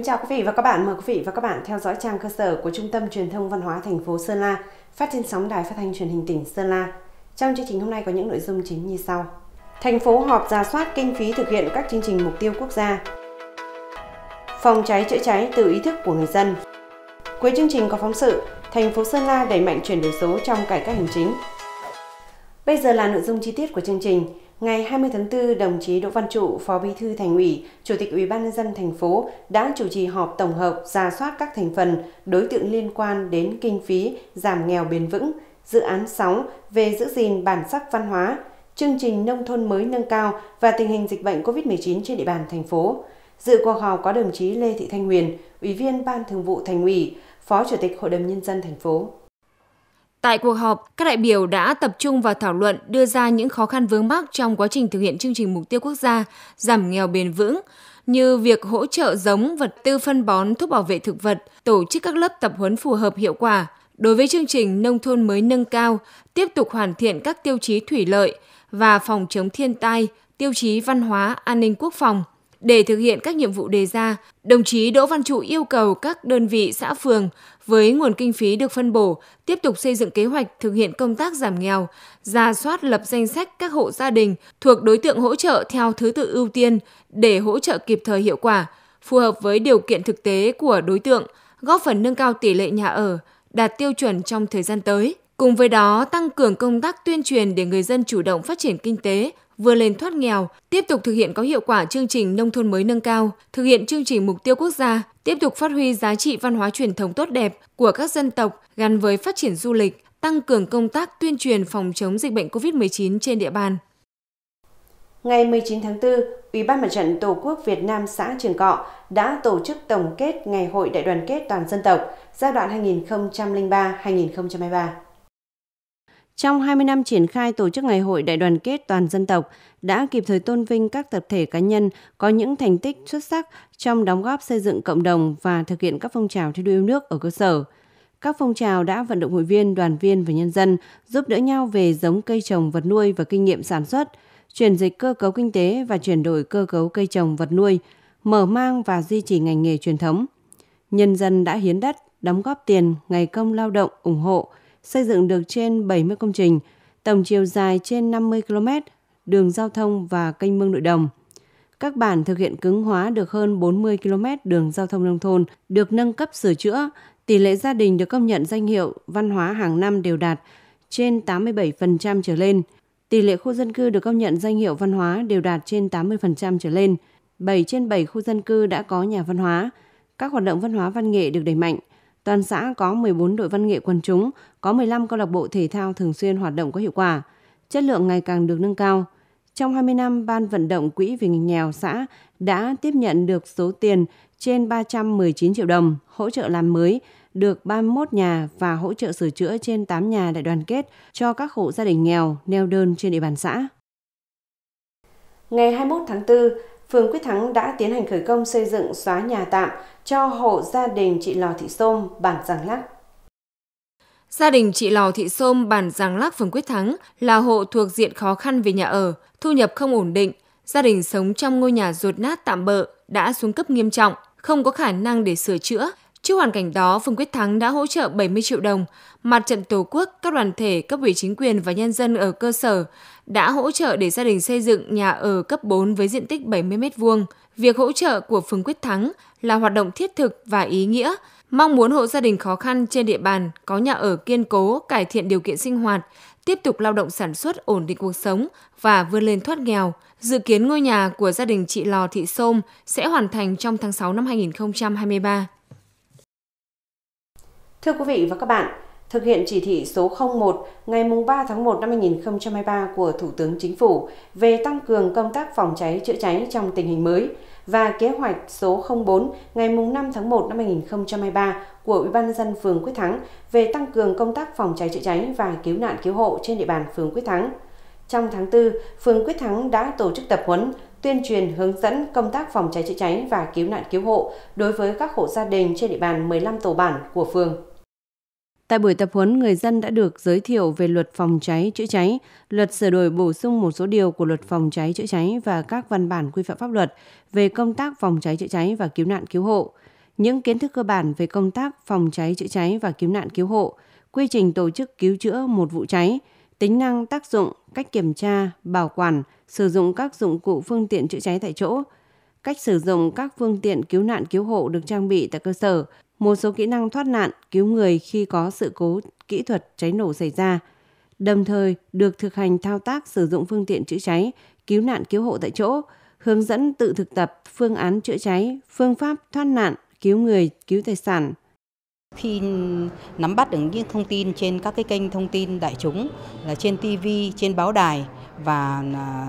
Kính chào quý vị và các bạn, mời quý vị và các bạn theo dõi trang cơ sở của Trung tâm Truyền thông Văn hóa thành phố Sơn La, phát trên sóng Đài Phát thanh Truyền hình tỉnh Sơn La. Trong chương trình hôm nay có những nội dung chính như sau. Thành phố họp ra soát kinh phí thực hiện các chương trình mục tiêu quốc gia. Phòng cháy chữa cháy từ ý thức của người dân. Cuối chương trình có phóng sự, thành phố Sơn La đẩy mạnh chuyển đổi số trong cải cách hành chính. Bây giờ là nội dung chi tiết của chương trình. Ngày 20 tháng 4, đồng chí Đỗ Văn Trụ, Phó Bí thư Thành ủy, Chủ tịch Ủy ban nhân dân thành phố đã chủ trì họp tổng hợp ra soát các thành phần, đối tượng liên quan đến kinh phí giảm nghèo bền vững, dự án 6 về giữ gìn bản sắc văn hóa, chương trình nông thôn mới nâng cao và tình hình dịch bệnh COVID-19 trên địa bàn thành phố. Dự cuộc họp có đồng chí Lê Thị Thanh Huyền, Ủy viên Ban Thường vụ Thành ủy, Phó Chủ tịch Hội đồng nhân dân thành phố. Tại cuộc họp, các đại biểu đã tập trung vào thảo luận đưa ra những khó khăn vướng mắc trong quá trình thực hiện chương trình mục tiêu quốc gia giảm nghèo bền vững, như việc hỗ trợ giống vật tư phân bón thuốc bảo vệ thực vật, tổ chức các lớp tập huấn phù hợp hiệu quả. Đối với chương trình nông thôn mới nâng cao, tiếp tục hoàn thiện các tiêu chí thủy lợi và phòng chống thiên tai, tiêu chí văn hóa, an ninh quốc phòng, để thực hiện các nhiệm vụ đề ra, đồng chí Đỗ Văn Trụ yêu cầu các đơn vị xã phường với nguồn kinh phí được phân bổ tiếp tục xây dựng kế hoạch thực hiện công tác giảm nghèo, ra soát lập danh sách các hộ gia đình thuộc đối tượng hỗ trợ theo thứ tự ưu tiên để hỗ trợ kịp thời hiệu quả, phù hợp với điều kiện thực tế của đối tượng, góp phần nâng cao tỷ lệ nhà ở đạt tiêu chuẩn trong thời gian tới. Cùng với đó, tăng cường công tác tuyên truyền để người dân chủ động phát triển kinh tế, vừa lên thoát nghèo, tiếp tục thực hiện có hiệu quả chương trình nông thôn mới nâng cao, thực hiện chương trình mục tiêu quốc gia, tiếp tục phát huy giá trị văn hóa truyền thống tốt đẹp của các dân tộc gắn với phát triển du lịch, tăng cường công tác tuyên truyền phòng chống dịch bệnh COVID-19 trên địa bàn. Ngày 19 tháng 4, Ủy ban Mặt trận Tổ quốc Việt Nam xã Trường Cọ đã tổ chức tổng kết Ngày hội Đại đoàn kết toàn dân tộc giai đoạn 2003-2023. Trong 20 năm triển khai tổ chức Ngày hội Đại đoàn kết toàn dân tộc, đã kịp thời tôn vinh các tập thể cá nhân có những thành tích xuất sắc trong đóng góp xây dựng cộng đồng và thực hiện các phong trào thi đua yêu nước ở cơ sở. Các phong trào đã vận động hội viên, đoàn viên và nhân dân giúp đỡ nhau về giống cây trồng vật nuôi và kinh nghiệm sản xuất, chuyển dịch cơ cấu kinh tế và chuyển đổi cơ cấu cây trồng vật nuôi, mở mang và duy trì ngành nghề truyền thống. Nhân dân đã hiến đất, đóng góp tiền, ngày công lao động, ủng hộ – xây dựng được trên 70 công trình, tổng chiều dài trên 50 km, đường giao thông và kênh mương nội đồng. Các bản thực hiện cứng hóa được hơn 40 km đường giao thông nông thôn được nâng cấp sửa chữa, tỷ lệ gia đình được công nhận danh hiệu văn hóa hàng năm đều đạt trên 87% trở lên. Tỷ lệ khu dân cư được công nhận danh hiệu văn hóa đều đạt trên 80% trở lên. 7 trên 7 khu dân cư đã có nhà văn hóa. Các hoạt động văn hóa văn nghệ được đẩy mạnh, Toàn xã có 14 đội văn nghệ quần chúng, có 15 câu lạc bộ thể thao thường xuyên hoạt động có hiệu quả, chất lượng ngày càng được nâng cao. Trong 20 năm, Ban vận động Quỹ vì người nghèo xã đã tiếp nhận được số tiền trên 319 triệu đồng hỗ trợ làm mới được 31 nhà và hỗ trợ sửa chữa trên 8 nhà đại đoàn kết cho các hộ gia đình nghèo neo đơn trên địa bàn xã. Ngày 21 tháng 4, phường Quyết Thắng đã tiến hành khởi công xây dựng xóa nhà tạm cho hộ gia đình chị Lò Thị Sôm, bản Giàng Lắc. Gia đình chị Lò Thị Sôm, bản Giàng Lắc, phường Quyết Thắng là hộ thuộc diện khó khăn về nhà ở, thu nhập không ổn định. Gia đình sống trong ngôi nhà ruột nát tạm bợ đã xuống cấp nghiêm trọng, không có khả năng để sửa chữa Trước hoàn cảnh đó, phường Quyết Thắng đã hỗ trợ 70 triệu đồng. Mặt trận Tổ quốc, các đoàn thể, cấp ủy chính quyền và nhân dân ở cơ sở đã hỗ trợ để gia đình xây dựng nhà ở cấp 4 với diện tích 70 m2. Việc hỗ trợ của phường Quyết Thắng là hoạt động thiết thực và ý nghĩa, mong muốn hộ gia đình khó khăn trên địa bàn có nhà ở kiên cố, cải thiện điều kiện sinh hoạt, tiếp tục lao động sản xuất ổn định cuộc sống và vươn lên thoát nghèo. Dự kiến ngôi nhà của gia đình chị Lò Thị Sôm sẽ hoàn thành trong tháng 6 năm 2023. Thưa quý vị và các bạn, thực hiện chỉ thị số 01 ngày 3 tháng 1 năm 2023 của Thủ tướng Chính phủ về tăng cường công tác phòng cháy chữa cháy trong tình hình mới và kế hoạch số 04 ngày 5 tháng 1 năm 2023 của Ủy ban dân phường Quyết Thắng về tăng cường công tác phòng cháy chữa cháy và cứu nạn cứu hộ trên địa bàn phường Quyết Thắng. Trong tháng 4, phường Quyết Thắng đã tổ chức tập huấn tuyên truyền hướng dẫn công tác phòng cháy chữa cháy và cứu nạn cứu hộ đối với các hộ gia đình trên địa bàn 15 tổ bản của phường. Tại buổi tập huấn, người dân đã được giới thiệu về luật phòng cháy chữa cháy, luật sửa đổi bổ sung một số điều của luật phòng cháy chữa cháy và các văn bản quy phạm pháp luật về công tác phòng cháy chữa cháy và cứu nạn cứu hộ, những kiến thức cơ bản về công tác phòng cháy chữa cháy và cứu nạn cứu hộ, quy trình tổ chức cứu chữa một vụ cháy, tính năng, tác dụng, cách kiểm tra, bảo quản, sử dụng các dụng cụ phương tiện chữa cháy tại chỗ, cách sử dụng các phương tiện cứu nạn cứu hộ được trang bị tại cơ sở, một số kỹ năng thoát nạn, cứu người khi có sự cố kỹ thuật cháy nổ xảy ra, đồng thời được thực hành thao tác sử dụng phương tiện chữa cháy, cứu nạn cứu hộ tại chỗ, hướng dẫn tự thực tập phương án chữa cháy, phương pháp thoát nạn, cứu người, cứu tài sản. Khi nắm bắt được những thông tin trên các cái kênh thông tin đại chúng là trên TV, trên báo đài và à,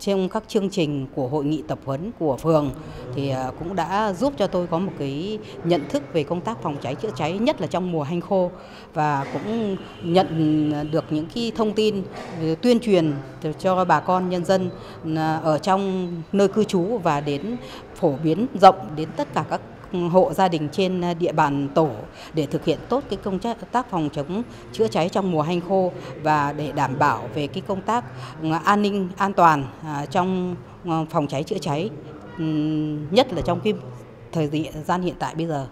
trong các chương trình của hội nghị tập huấn của phường thì à, cũng đã giúp cho tôi có một cái nhận thức về công tác phòng cháy chữa cháy nhất là trong mùa hanh khô và cũng nhận được những cái thông tin ừ, tuyên truyền cho bà con nhân dân à, ở trong nơi cư trú và đến phổ biến rộng đến tất cả các hộ gia đình trên à, địa bàn tổ để thực hiện tốt cái công tác phòng chống chữa cháy trong mùa hanh khô và để đảm bảo về cái công tác à, an ninh an toàn à, trong phòng cháy chữa cháy nhất là trong cái thời gian hiện tại bây giờ.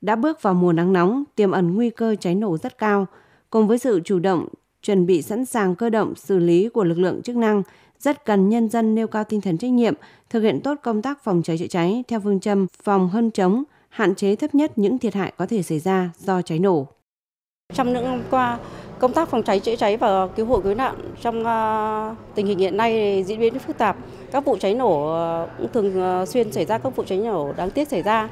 Đã bước vào mùa nắng nóng, tiềm ẩn nguy cơ cháy nổ rất cao. Cùng với sự chủ động, chuẩn bị sẵn sàng cơ động xử lý của lực lượng chức năng – rất cần nhân dân nêu cao tinh thần trách nhiệm, thực hiện tốt công tác phòng cháy chữa cháy theo phương châm phòng hơn chống, hạn chế thấp nhất những thiệt hại có thể xảy ra do cháy nổ. Trong những năm qua, công tác phòng cháy chữa cháy và cứu hộ cứu nạn trong ờ, tình hình hiện nay diễn biến phức tạp. Các vụ cháy nổ ờ, cũng thường ờ, xuyên xảy ra các vụ cháy nổ đáng tiếc xảy ra.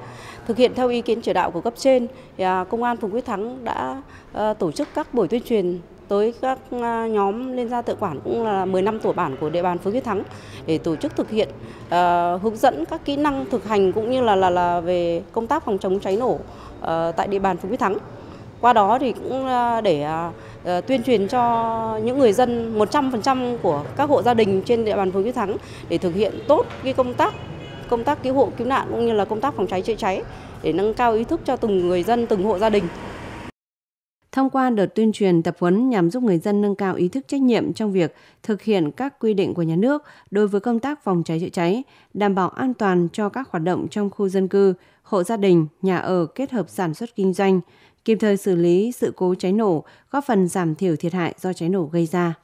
Thực hiện theo ý kiến chỉ đạo của cấp trên, à, Công an phường Quyết Thắng đã tổ chức các buổi tuyên truyền tới các à, nhóm liên gia tự quản cũng là năm tổ bản của địa bàn phường Quyết Thắng để tổ chức thực hiện uh, hướng dẫn các kỹ năng thực hành cũng như là là là về công tác phòng chống cháy nổ uh, tại địa bàn phường Quyết Thắng. Qua đó thì cũng để tuyên truyền cho những người dân 100% của các hộ gia đình trên địa bàn phường Quyết Thắng để thực hiện tốt cái công tác công tác cứu hộ cứu nạn cũng như là công tác phòng cháy chữa cháy để nâng cao ý thức cho từng người dân từng hộ gia đình thông qua đợt tuyên truyền tập huấn nhằm giúp người dân nâng cao ý thức trách nhiệm trong việc thực hiện các quy định của nhà nước đối với công tác phòng cháy chữa cháy, đảm bảo an toàn cho các hoạt động trong khu dân cư, hộ gia đình, nhà ở kết hợp sản xuất kinh doanh, kịp thời xử lý sự cố cháy nổ, góp phần giảm thiểu thiệt hại do cháy nổ gây ra.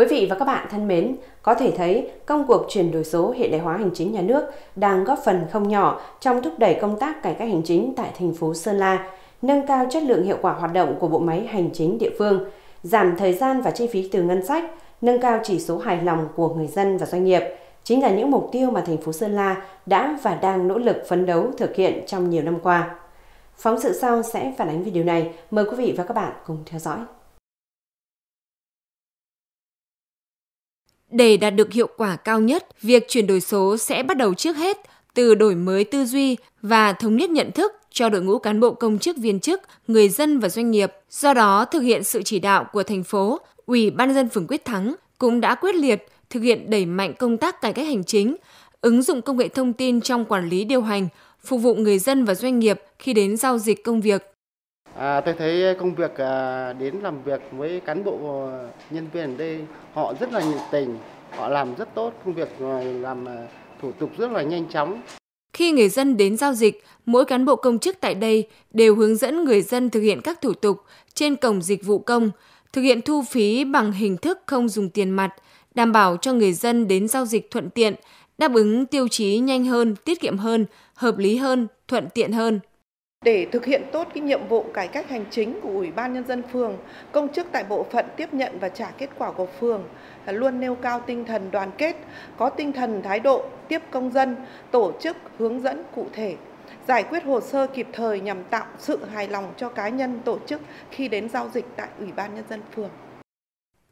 Quý vị và các bạn thân mến, có thể thấy công cuộc chuyển đổi số hiện đại hóa hành chính nhà nước đang góp phần không nhỏ trong thúc đẩy công tác cải cách hành chính tại thành phố Sơn La, nâng cao chất lượng hiệu quả hoạt động của bộ máy hành chính địa phương, giảm thời gian và chi phí từ ngân sách, nâng cao chỉ số hài lòng của người dân và doanh nghiệp chính là những mục tiêu mà thành phố Sơn La đã và đang nỗ lực phấn đấu thực hiện trong nhiều năm qua. Phóng sự sau sẽ phản ánh về điều này, mời quý vị và các bạn cùng theo dõi. Để đạt được hiệu quả cao nhất, việc chuyển đổi số sẽ bắt đầu trước hết từ đổi mới tư duy và thống nhất nhận thức cho đội ngũ cán bộ công chức viên chức, người dân và doanh nghiệp. Do đó, thực hiện sự chỉ đạo của thành phố, Ủy ban dân phường Quyết Thắng cũng đã quyết liệt thực hiện đẩy mạnh công tác cải cách hành chính, ứng dụng công nghệ thông tin trong quản lý điều hành, phục vụ người dân và doanh nghiệp khi đến giao dịch công việc. À, tôi thấy công việc à, đến làm việc với cán bộ ờ, nhân viên ở đây họ rất là nhiệt tình, họ làm rất tốt công việc ờ, làm ờ, thủ tục rất là nhanh chóng. Khi người dân đến giao dịch, mỗi cán bộ công chức tại đây đều hướng dẫn người dân thực hiện các thủ tục trên cổng dịch vụ công, thực hiện thu phí bằng hình thức không dùng tiền mặt, đảm bảo cho người dân đến giao dịch thuận tiện, đáp ứng tiêu chí nhanh hơn, tiết kiệm hơn, hợp lý hơn, thuận tiện hơn. Để thực hiện tốt cái nhiệm vụ cải cách hành chính của Ủy ban Nhân dân phường, công chức tại bộ phận tiếp nhận và trả kết quả của phường luôn nêu cao tinh thần đoàn kết, có tinh thần thái độ tiếp công dân, tổ chức hướng dẫn cụ thể, giải quyết hồ sơ kịp thời nhằm tạo sự hài lòng cho cá nhân tổ chức khi đến giao dịch tại Ủy ban Nhân dân phường.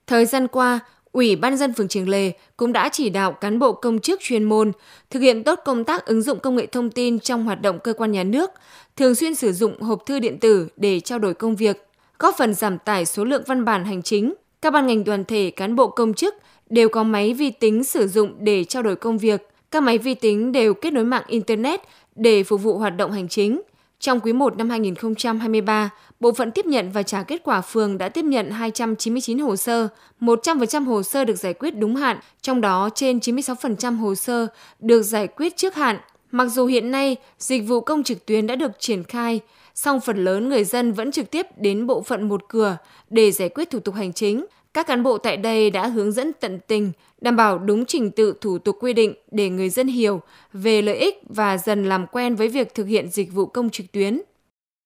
Thời gian qua, Ủy ban dân phường Trường Lề cũng đã chỉ đạo cán bộ công chức chuyên môn thực hiện tốt công tác ứng dụng công nghệ thông tin trong hoạt động cơ quan nhà nước, thường xuyên sử dụng hộp thư điện tử để trao đổi công việc, góp phần giảm tải số lượng văn bản hành chính. Các ban ngành đoàn thể cán bộ công chức đều có máy vi tính sử dụng để trao đổi công việc. Các máy vi tính đều kết nối mạng Internet để phục vụ hoạt động hành chính. Trong quý 1 năm 2023, bộ phận tiếp nhận và trả kết quả phường đã tiếp nhận 299 hồ sơ, 100% hồ sơ được giải quyết đúng hạn, trong đó trên 96% hồ sơ được giải quyết trước hạn. Mặc dù hiện nay dịch vụ công trực tuyến đã được triển khai, song phần lớn người dân vẫn trực tiếp đến bộ phận một cửa để giải quyết thủ tục hành chính. Các cán bộ tại đây đã hướng dẫn tận tình, đảm bảo đúng trình tự thủ tục quy định để người dân hiểu về lợi ích và dần làm quen với việc thực hiện dịch vụ công trực tuyến.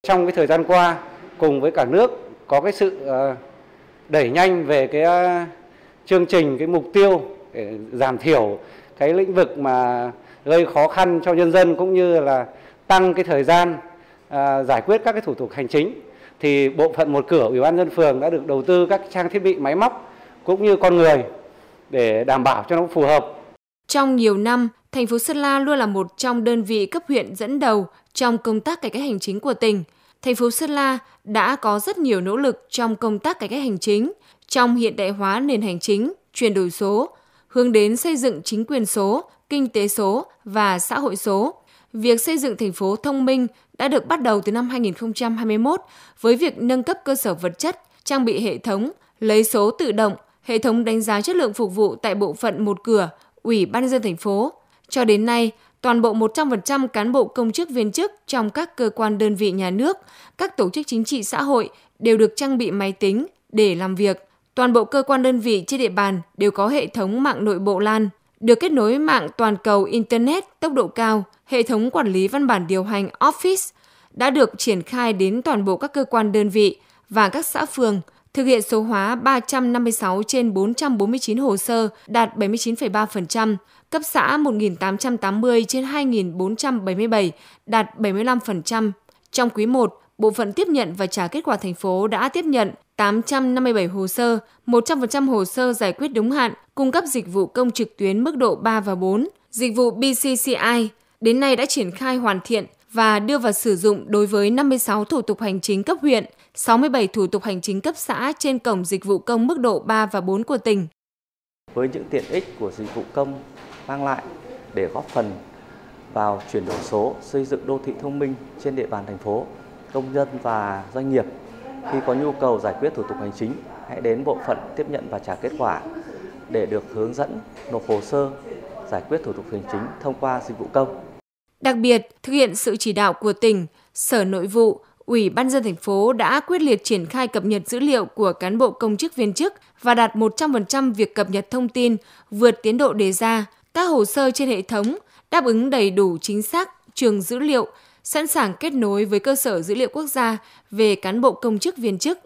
Trong cái thời gian qua, cùng với cả nước có cái sự ờ, đẩy nhanh về cái ờ, chương trình, cái mục tiêu để giảm thiểu cái lĩnh vực mà gây khó khăn cho nhân dân cũng như là tăng cái thời gian ờ, giải quyết các cái thủ tục hành chính thì bộ phận một cửa ủy ban dân phường đã được đầu tư các trang thiết bị máy móc cũng như con người để đảm bảo cho nó phù hợp. Trong nhiều năm, thành phố Sơn La luôn là một trong đơn vị cấp huyện dẫn đầu trong công tác cải cách hành chính của tỉnh. Thành phố Sơn La đã có rất nhiều nỗ lực trong công tác cải cách hành chính, trong hiện đại hóa nền hành chính, chuyển đổi số, hướng đến xây dựng chính quyền số, kinh tế số và xã hội số. Việc xây dựng thành phố thông minh đã được bắt đầu từ năm 2021 với việc nâng cấp cơ sở vật chất, trang bị hệ thống, lấy số tự động, hệ thống đánh giá chất lượng phục vụ tại bộ phận một cửa, Ủy ban nhân dân thành phố. Cho đến nay, toàn bộ 100% cán bộ công chức viên chức trong các cơ quan đơn vị nhà nước, các tổ chức chính trị xã hội đều được trang bị máy tính để làm việc. Toàn bộ cơ quan đơn vị trên địa bàn đều có hệ thống mạng nội bộ LAN, được kết nối mạng toàn cầu Internet tốc độ cao, hệ thống quản lý văn bản điều hành Office đã được triển khai đến toàn bộ các cơ quan đơn vị và các xã phường, thực hiện số hóa 356 trên 449 hồ sơ, đạt 79,3%, cấp xã 1.880 trên 2.477, đạt 75%. Trong quý 1, bộ phận tiếp nhận và trả kết quả thành phố đã tiếp nhận 857 hồ sơ, 100% hồ sơ giải quyết đúng hạn, cung cấp dịch vụ công trực tuyến mức độ 3 và 4, dịch vụ BCCI đến nay đã triển khai hoàn thiện và đưa vào sử dụng đối với 56 thủ tục hành chính cấp huyện, 67 thủ tục hành chính cấp xã trên cổng dịch vụ công mức độ 3 và 4 của tỉnh. Với những tiện ích của dịch vụ công mang lại để góp phần vào chuyển đổi số, xây dựng đô thị thông minh trên địa bàn thành phố, công dân và doanh nghiệp khi có nhu cầu giải quyết thủ tục hành chính hãy đến bộ phận tiếp nhận và trả kết quả để được hướng dẫn nộp hồ sơ giải quyết thủ tục hành chính thông qua dịch vụ công. Đặc biệt, thực hiện sự chỉ đạo của tỉnh, Sở Nội vụ, Ủy ban dân thành phố đã quyết liệt triển khai cập nhật dữ liệu của cán bộ công chức viên chức và đạt 100% việc cập nhật thông tin vượt tiến độ đề ra. Các hồ sơ trên hệ thống đáp ứng đầy đủ chính xác trường dữ liệu, sẵn sàng kết nối với cơ sở dữ liệu quốc gia về cán bộ công chức viên chức.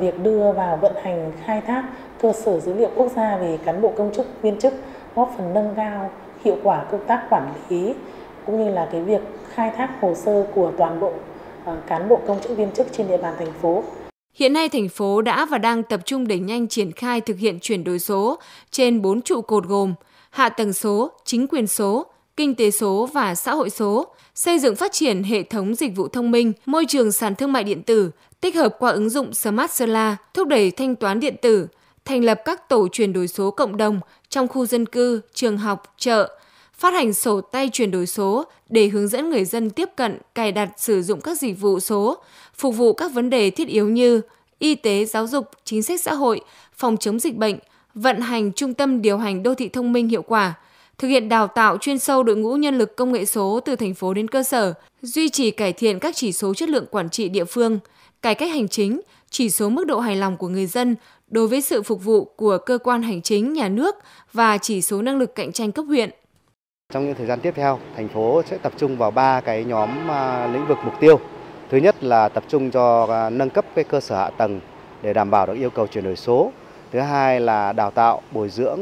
Việc đưa vào vận hành khai thác cơ sở dữ liệu quốc gia về cán bộ công chức viên chức góp phần nâng cao hiệu quả công tác quản lý cũng như là cái việc khai thác hồ sơ của toàn bộ Ờ, cán bộ công chức viên chức trên địa bàn thành phố. Hiện nay thành phố đã và đang tập trung đẩy nhanh triển khai thực hiện chuyển đổi số trên 4 trụ cột gồm hạ tầng số, chính quyền số, kinh tế số và xã hội số, xây dựng phát triển hệ thống dịch vụ thông minh, môi trường sàn thương mại điện tử, tích hợp qua ứng dụng Smart Sala, thúc đẩy thanh toán điện tử, thành lập các tổ chuyển đổi số cộng đồng trong khu dân cư, trường học, chợ, phát hành sổ tay chuyển đổi số để hướng dẫn người dân tiếp cận, cài đặt sử dụng các dịch vụ số, phục vụ các vấn đề thiết yếu như y tế, giáo dục, chính sách xã hội, phòng chống dịch bệnh, vận hành trung tâm điều hành đô thị thông minh hiệu quả, thực hiện đào tạo chuyên sâu đội ngũ nhân lực công nghệ số từ thành phố đến cơ sở, duy trì cải thiện các chỉ số chất lượng quản trị địa phương, cải cách hành chính, chỉ số mức độ hài lòng của người dân đối với sự phục vụ của cơ quan hành chính nhà nước và chỉ số năng lực cạnh tranh cấp huyện. Trong những thời gian tiếp theo, thành phố sẽ tập trung vào ba cái nhóm à, lĩnh vực mục tiêu. Thứ nhất là tập trung cho à, nâng cấp cái cơ sở hạ tầng để đảm bảo được yêu cầu chuyển đổi số. Thứ hai là đào tạo, bồi dưỡng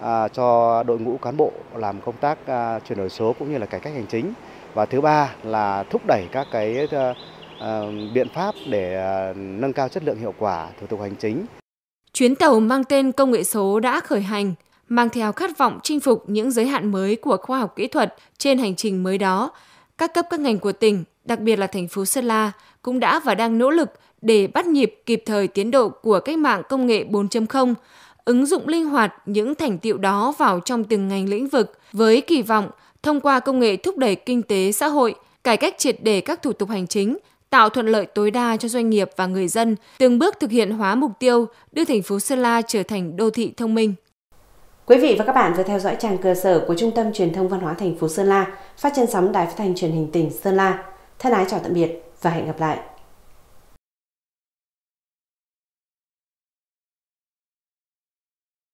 à, cho đội ngũ cán bộ làm công tác chuyển đổi số cũng như là cải cách hành chính. Và thứ ba là thúc đẩy các cái biện pháp để nâng cao chất lượng hiệu quả thủ tục hành chính. Chuyến tàu mang tên công nghệ số đã khởi hành mang theo khát vọng chinh phục những giới hạn mới của khoa học kỹ thuật trên hành trình mới đó. Các cấp các ngành của tỉnh, đặc biệt là thành phố Sơn La, cũng đã và đang nỗ lực để bắt nhịp kịp thời tiến độ của cách mạng công nghệ 4.0, ứng dụng linh hoạt những thành tiệu đó vào trong từng ngành lĩnh vực với kỳ vọng thông qua công nghệ thúc đẩy kinh tế xã hội, cải cách triệt để các thủ tục hành chính, tạo thuận lợi tối đa cho doanh nghiệp và người dân, từng bước thực hiện hóa mục tiêu đưa thành phố Sơn La trở thành đô thị thông minh. Quý vị và các bạn vừa theo dõi trang cơ sở của Trung tâm Truyền thông Văn hóa thành phố Sơn La, phát trên sóng Đài Phát thanh Truyền hình tỉnh Sơn La. Thân ái chào tạm biệt và hẹn gặp lại.